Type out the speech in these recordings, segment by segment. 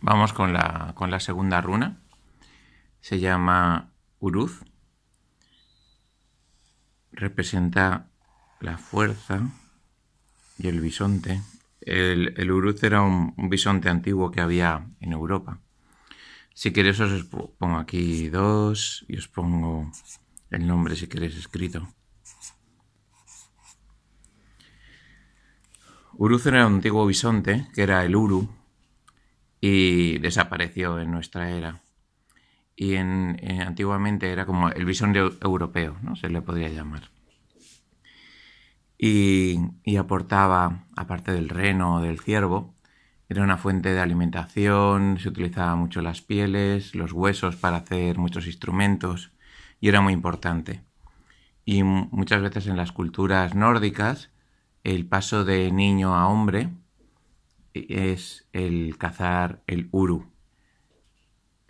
Vamos con la, segunda runa. Se llama Uruz. Representa la fuerza y el bisonte. El, Uruz era un, un, bisonte antiguo que había en Europa. Si queréis os pongo aquí dos y os pongo el nombre si queréis escrito. Uruz era un antiguo bisonte que era el Uru y desapareció en nuestra era. Y en, eh, antiguamente era como el bisonte europeo, ¿no? se le podría llamar. Y, y, aportaba, aparte del reno o del ciervo, era una fuente de alimentación, se utilizaba mucho las pieles, los huesos para hacer muchos instrumentos y era muy importante. Y muchas veces en las culturas nórdicas, el paso de niño a hombre es el cazar el Uru.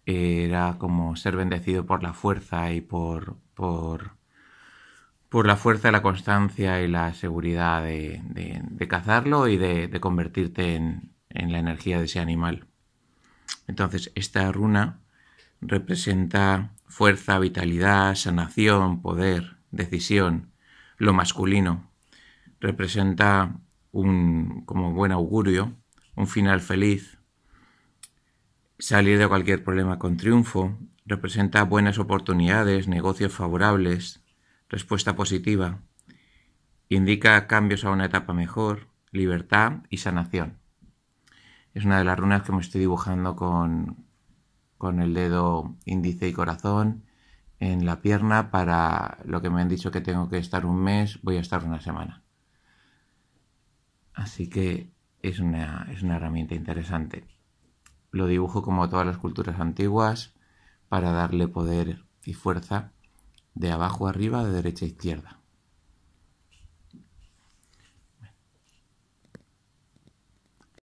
Era como ser bendecido por la fuerza y por, por, la fuerza, la constancia y la seguridad de, cazarlo y de, convertirte en, la energía de ese animal. Entonces, esta runa representa fuerza, vitalidad, sanación, poder, decisión, lo masculino. Representa un buen augurio un final feliz, salir de cualquier problema con triunfo, representa buenas oportunidades, negocios favorables, respuesta positiva, indica cambios a una etapa mejor, libertad y sanación. Es una de las runas que me estoy dibujando con, con el dedo índice y corazón en la pierna para lo que me han dicho que tengo que estar un mes, voy a estar una semana. Así que es una, herramienta interesante. Lo dibujo como todas las culturas antiguas para darle poder y fuerza de abajo arriba, de derecha a izquierda.